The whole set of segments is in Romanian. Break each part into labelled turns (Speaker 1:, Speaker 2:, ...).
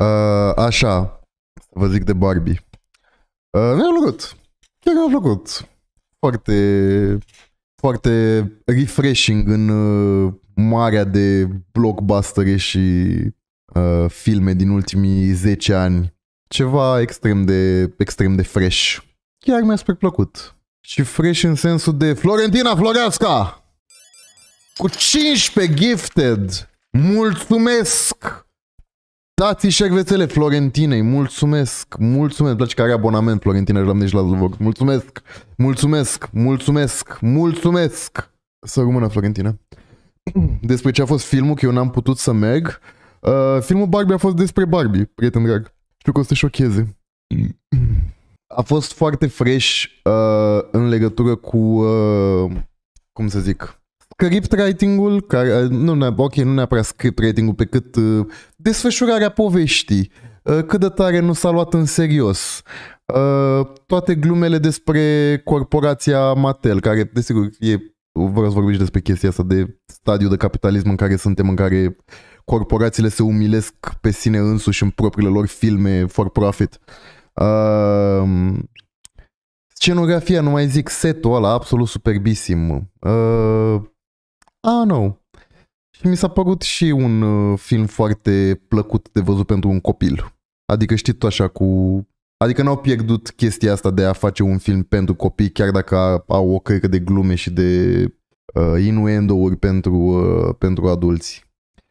Speaker 1: Uh, așa, vă zic de Barbie. Uh, mi-a plăcut. Chiar mi-a plăcut. Foarte, foarte refreshing în uh, marea de blockbuster și uh, filme din ultimii 10 ani. Ceva extrem de, extrem de fresh. Chiar mi-a spus plăcut. Și fresh în sensul de Florentina Floreasca! Cu 15 gifted! Mulțumesc! dați și șervețele Florentinei, mulțumesc, mulțumesc, îmi place că are abonament Florentina și la Zlobor. Mulțumesc, mulțumesc, mulțumesc, mulțumesc. Să rămână Florentina. Despre ce a fost filmul, că eu n-am putut să merg. Uh, filmul Barbie a fost despre Barbie, prieten drag. Știu că o să te șocheze. A fost foarte fresh uh, în legătură cu, uh, cum să zic, script writing-ul, care, uh, nu, ne, ok, nu neapărat script writing-ul, pe cât uh, desfășurarea poveștii, uh, cât de tare nu s-a luat în serios. Uh, toate glumele despre corporația Mattel, care, desigur, e, vreau să vorbiți despre chestia asta de stadiu de capitalism în care suntem, în care corporațiile se umilesc pe sine însuși în propriile lor filme for profit. Uh, scenografia, nu mai zic, setul ăla absolut superbisim. Uh, Ah nu, Și mi s-a părut și un uh, film foarte plăcut de văzut pentru un copil. Adică știi tu așa cu... Adică n-au pierdut chestia asta de a face un film pentru copii, chiar dacă au o cărcă de glume și de uh, inuendo uri pentru, uh, pentru adulți.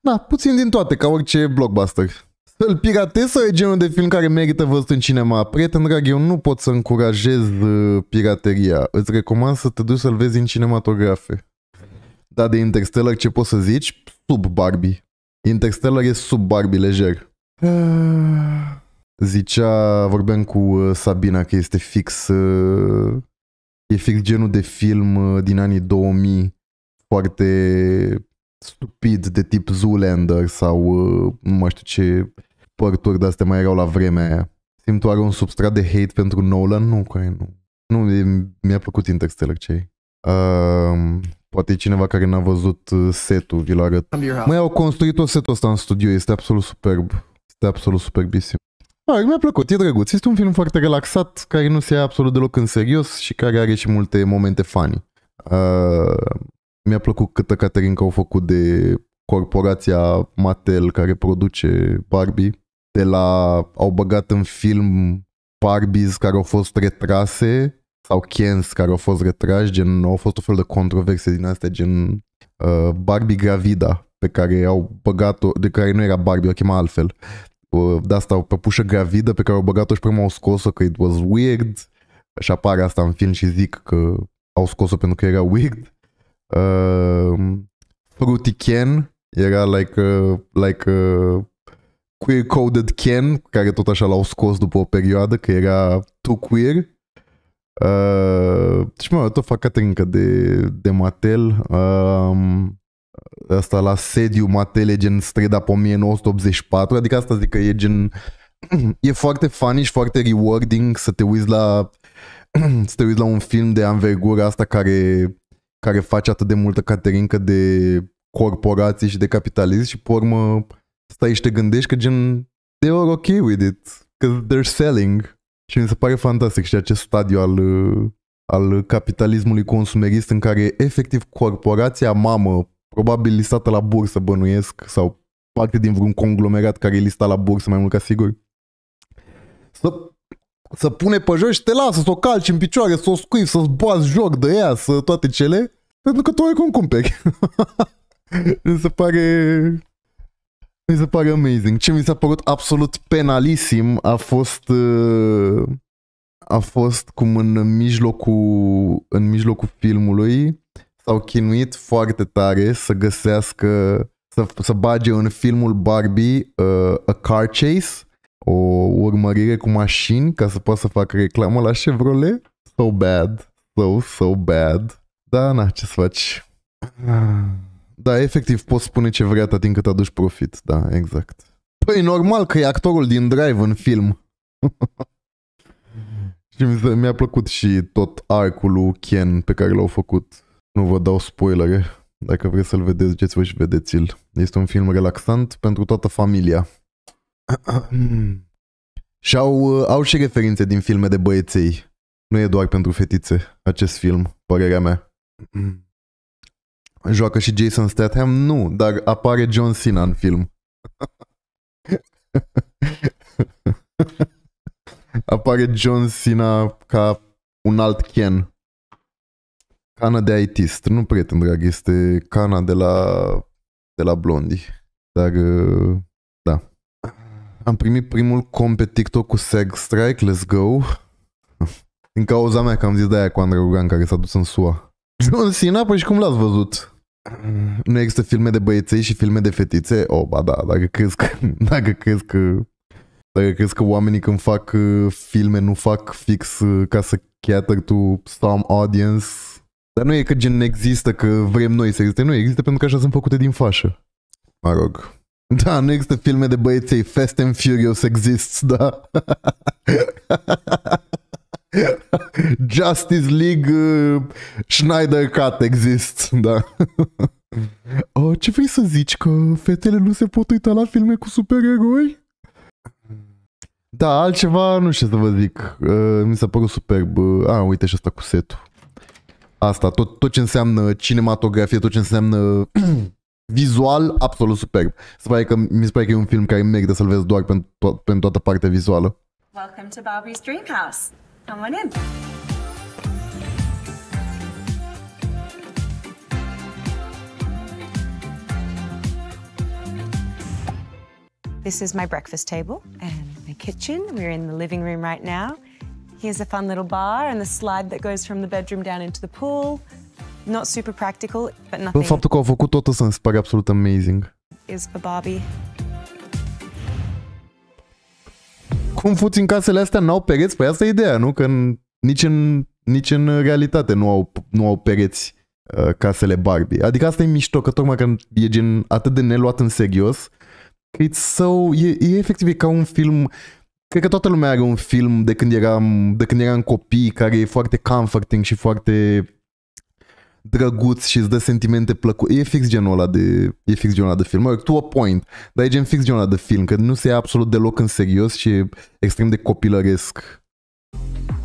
Speaker 1: Da, puțin din toate, ca orice blockbuster. Să-l piratez sau e genul de film care merită văzut în cinema? Prieten drag, eu nu pot să încurajez uh, pirateria. Îți recomand să te duci să-l vezi în cinematografe. Dar de Interstellar ce poți să zici? Sub Barbie. Interstellar e sub Barbie lejer. Zicea, vorbeam cu uh, Sabina că este fix, uh, e fix genul de film uh, din anii 2000 foarte stupid de tip Zoolander sau nu mai știu ce părturi de-astea mai erau la vremea aia. Simt oare un substrat de hate pentru Nolan? Nu, că nu. Nu, mi-a plăcut Interstellar ce Uh, poate cineva care n-a văzut uh, setul, vi-l arăt. Mai au construit o setul ăsta în studio, este absolut superb. Este absolut superbisim. Ah, mi-a plăcut, e drăguț. Este un film foarte relaxat, care nu se ia absolut deloc în serios și care are și multe momente funny. Uh, mi-a plăcut câtă că au făcut de corporația Mattel care produce Barbie. De la... au băgat în film Barbies care au fost retrase sau Kens care au fost retrași, gen, au fost o fel de controverse din astea, gen uh, Barbie Gravida, pe care au băgat-o, de care nu era Barbie, o chema altfel. Uh, de asta o păpușă gravidă pe care au băgat-o și prima au scos-o că it was weird și apare asta în film și zic că au scos-o pentru că era weird. Uh, Fruity Ken era like a, like a queer coded Ken care tot așa l-au scos după o perioadă că era too queer Uh, și mă, tot fac încă de, de Mattel. Uh, um, asta la sediu Mattel e gen Streda pe 1984, adică asta zic că e gen... E foarte funny și foarte rewarding să te uiți la să te uiți la un film de anvergură asta care, care face atât de multă caterincă de corporații și de capitalism și pe urmă stai și te gândești că gen they are okay with it, Because they're selling. Și mi se pare fantastic și acest stadiu al, uh, al capitalismului consumerist în care efectiv corporația mamă, probabil listată la bursă bănuiesc, sau parte din vreun conglomerat care e listat la bursă mai mult ca sigur, să, să pune pe jos și te lasă să o calci în picioare, să o scuipi, să-ți boazi joc de ea, să toate cele, pentru că tu oricum cumperi. mi se pare mi se pare amazing. Ce mi s-a părut absolut penalisim a fost uh, a fost cum în mijlocul, în mijlocul filmului s-au chinuit foarte tare să găsească, să, să bage în filmul Barbie uh, a car chase, o urmărire cu mașini ca să poată să facă reclamă la Chevrolet. So bad. So, so bad. Da, na, ce să faci? Ah. Da, efectiv poți spune ce vrea atât din cât aduci profit. Da, exact. Păi normal că e actorul din Drive în film. și mi-a plăcut și tot arcul lui Ken pe care l-au făcut. Nu vă dau spoilere. Dacă vreți să-l vedeți, duceți-vă și vedeți-l. Este un film relaxant pentru toată familia. și au, uh, au și referințe din filme de băieței. Nu e doar pentru fetițe acest film, părerea mea. Joacă și Jason Statham? Nu, dar apare John Cena în film. apare John Cena ca un alt Ken. Cana de aitist, nu prieten drag, este Cana de la, de la Blondie. Dar, uh, da. Am primit primul com pe TikTok cu Seg Strike, let's go. Din cauza mea că am zis de aia cu Andrei Rugan care s-a dus în SUA. John Cena, păi și cum l-ați văzut? Nu există filme de băieței și filme de fetițe? O, oh, ba da, dacă crezi că, dacă crezi că, dacă crezi că oamenii când fac uh, filme nu fac fix uh, ca să cater tu some audience, dar nu e că gen există, că vrem noi să existe, nu există pentru că așa sunt făcute din fașă. Mă rog. Da, nu există filme de băieței, Fast and Furious exists, da. Justice League uh, Schneider Cut există, da. Oh, ce vrei să zici? Că fetele nu se pot uita la filme cu supereroi? Da, altceva nu știu să vă zic. Uh, mi s-a părut superb. Uh, a, ah, uite și asta cu setul. Asta, tot, tot ce înseamnă cinematografie, tot ce înseamnă vizual, absolut superb. Se pare că, mi se pare că e un film care merită să-l vezi doar pentru, to- pentru toată partea vizuală. Welcome to Bobby's Dream House. Come on in. This is my breakfast table and my kitchen. We're in the living room right now. Here's a fun little bar and the slide that goes from the bedroom down into the pool. Not super practical, but nothing. Faptul că au făcut totul să mi se pare absolut amazing. Is for Barbie. cum fuți în casele astea n-au pereți? Păi asta e ideea, nu? Că în, nici, în, nici în realitate nu au, nu au pereți uh, casele Barbie. Adică asta e mișto, că tocmai când e gen atât de neluat în serios, it's so, e, e efectiv e ca un film... Cred că toată lumea are un film de când eram, de când eram copii, care e foarte comforting și foarte drăguț și îți dă sentimente plăcute. E fix genul ăla de, e fix genul ăla de film. Mă, tu a point, dar e gen fix genul ăla de film, că nu se ia absolut deloc în serios și e extrem de copilăresc.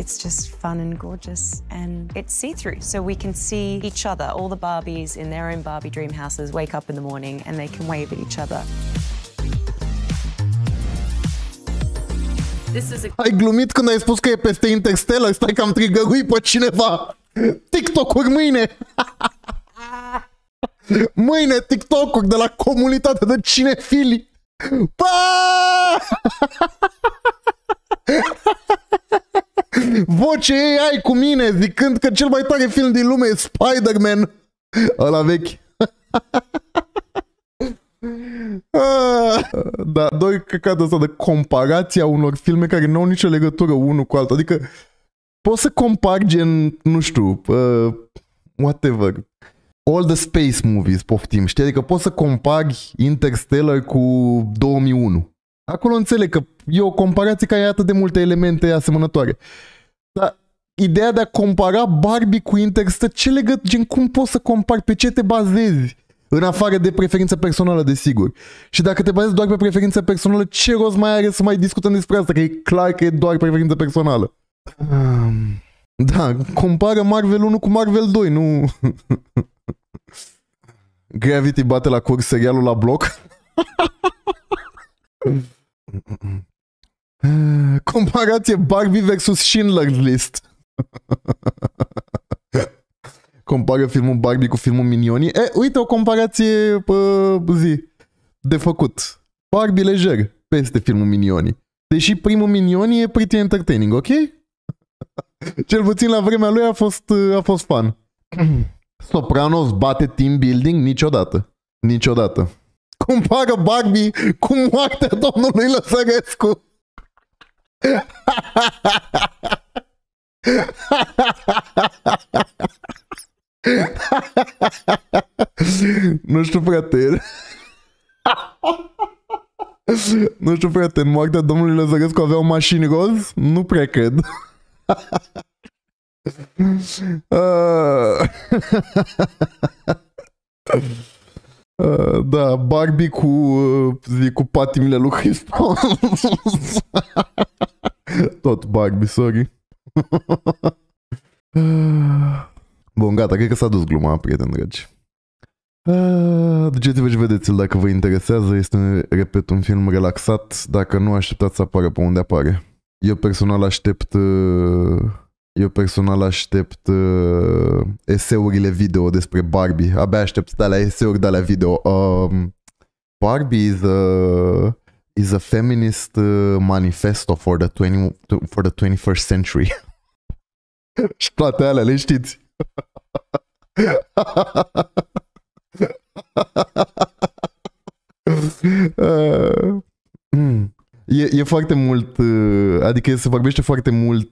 Speaker 1: It's just fun and gorgeous, and it's see through. So we can see each other, all the Barbies in their own Barbie dream houses wake up in the morning and they can wave at each other. This is a... Ai glumit când ai spus că e peste Interstellar? Stai că am trigăruit pe cineva! TikTok-uri mâine! mâine TikTok-uri de la comunitatea de cinefili! Pa! Voce ei ai cu mine zicând că cel mai tare film din lume e Spider-Man. Ăla vechi. Ah, da, doi căcat ăsta de comparația unor filme care nu au nicio legătură unul cu altul. Adică pot să compar gen, nu știu, uh, whatever, all the space movies, poftim, știi? Adică poți să compari Interstellar cu 2001. Acolo înțeleg că e o comparație care are atât de multe elemente asemănătoare. Dar ideea de a compara Barbie cu Interstellar, ce legăt, gen, cum poți să compari, pe ce te bazezi? În afară de preferință personală, desigur. Și dacă te bazezi doar pe preferință personală, ce rost mai are să mai discutăm despre asta? Că e clar că e doar preferință personală. Da, compară Marvel 1 cu Marvel 2, nu... Gravity bate la curs serialul la bloc. Comparație Barbie versus Schindler's List. Compară filmul Barbie cu filmul Minioni. E, uite o comparație pă, zi de făcut. Barbie lejer peste filmul Minioni. Deși primul Minioni e pretty entertaining, ok? Cel puțin la vremea lui a fost, a fost fan. Sopranos bate team building niciodată. Niciodată. pagă Bagby cu moartea domnului Lăsărescu. nu știu, frate. nu știu, frate, în moartea domnului Lăzărescu avea o mașini roz? Nu prea cred. Uh, da, Barbie cu, uh, cu patimile lui Hristos. Tot Barbie, sorry. Bun, gata, cred că s-a dus gluma, prieteni dragi. Uh, duceți-vă și vedeți-l dacă vă interesează. Este, repet, un film relaxat. Dacă nu, așteptați să apară pe unde apare. Eu personal aștept eu personal aștept uh, uh eseurile video despre Barbie. Abia aștept să la eseuri de la video. Um, Barbie is a, is a feminist uh, manifesto for the, 20, for the 21st century. Și toate alea le știți. uh. E, e foarte mult, uh, adică se vorbește foarte mult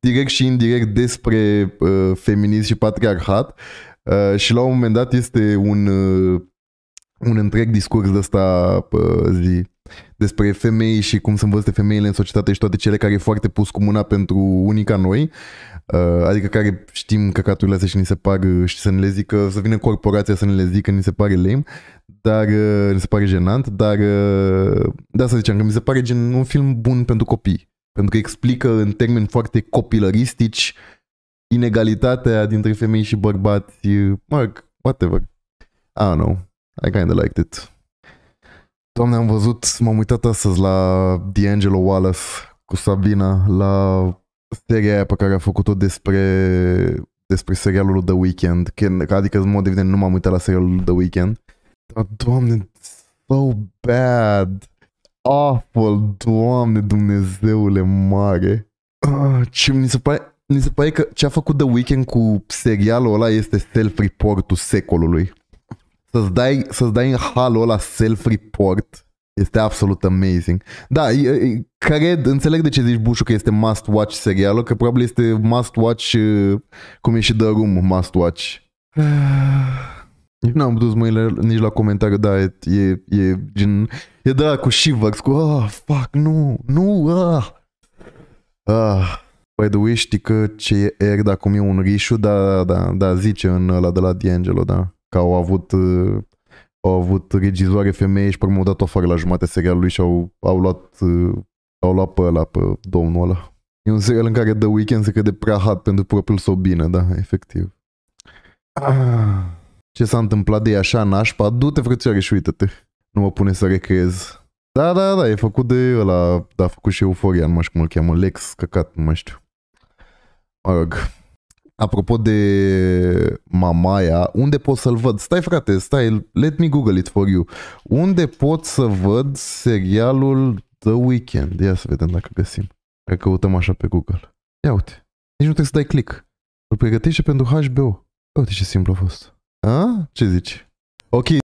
Speaker 1: direct și indirect despre uh, feminism și patriarhat uh, și la un moment dat este un, uh, un întreg discurs de ăsta uh, zi, despre femei și cum sunt văzute femeile în societate și toate cele care e foarte pus cu mâna pentru unica noi, uh, adică care știm căcaturile astea și ni se par uh, și să ne le zică, să vină corporația să ne le zică, ni se pare lame, dar uh, mi se pare jenant, dar uh, de da să zicem că mi se pare gen un film bun pentru copii, pentru că explică în termeni foarte copilăristici inegalitatea dintre femei și bărbați, mă, whatever. I don't know. I kinda liked it. Doamne, am văzut, m-am uitat astăzi la D'Angelo Wallace cu Sabina, la seria aia pe care a făcut-o despre despre serialul The Weeknd, adică în mod evident nu m-am uitat la serialul The Weeknd, da, doamne, so bad. Awful, doamne Dumnezeule mare. Ah, ce mi se pare... Mi se pare că ce a făcut The Weeknd cu serialul ăla este self-reportul secolului. Să-ți dai, să-ți dai în halul ăla self-report este absolut amazing. Da, cred, înțeleg de ce zici Bușu că este must-watch serialul, că probabil este must-watch uh, cum e și The Room must-watch. Ah. Nici n-am dus mâinile nici la comentariu, da, e, e, e gen... E da, cu Shivax, cu ah, fuck, nu, nu, ah. Ah, by the way, știi că ce e da dacă e un rișu, da da, da, da, da, zice în ăla de la D'Angelo, da, că au avut, uh, au avut regizoare femeie și pe urmă au dat afară la jumate serialului și au, au luat, uh, au luat pe ăla, pe domnul ăla. E un serial în care The Weeknd se crede prea hot pentru propriul său bine, da, efectiv. Ah ce s-a întâmplat de așa nașpa, du-te frățioare și uită-te. Nu mă pune să recrez. Da, da, da, e făcut de ăla, da, a făcut și Euforia, nu mai știu cum îl cheamă, Lex, căcat, nu mai știu. Mă rog. Apropo de Mamaia, unde pot să-l văd? Stai frate, stai, let me google it for you. Unde pot să văd serialul The Weekend? Ia să vedem dacă găsim. Că căutăm așa pe Google. Ia uite, nici deci nu trebuie să dai click. Îl pregătește pentru HBO. Ia uite ce simplu a fost. A? Ce zici? Ok,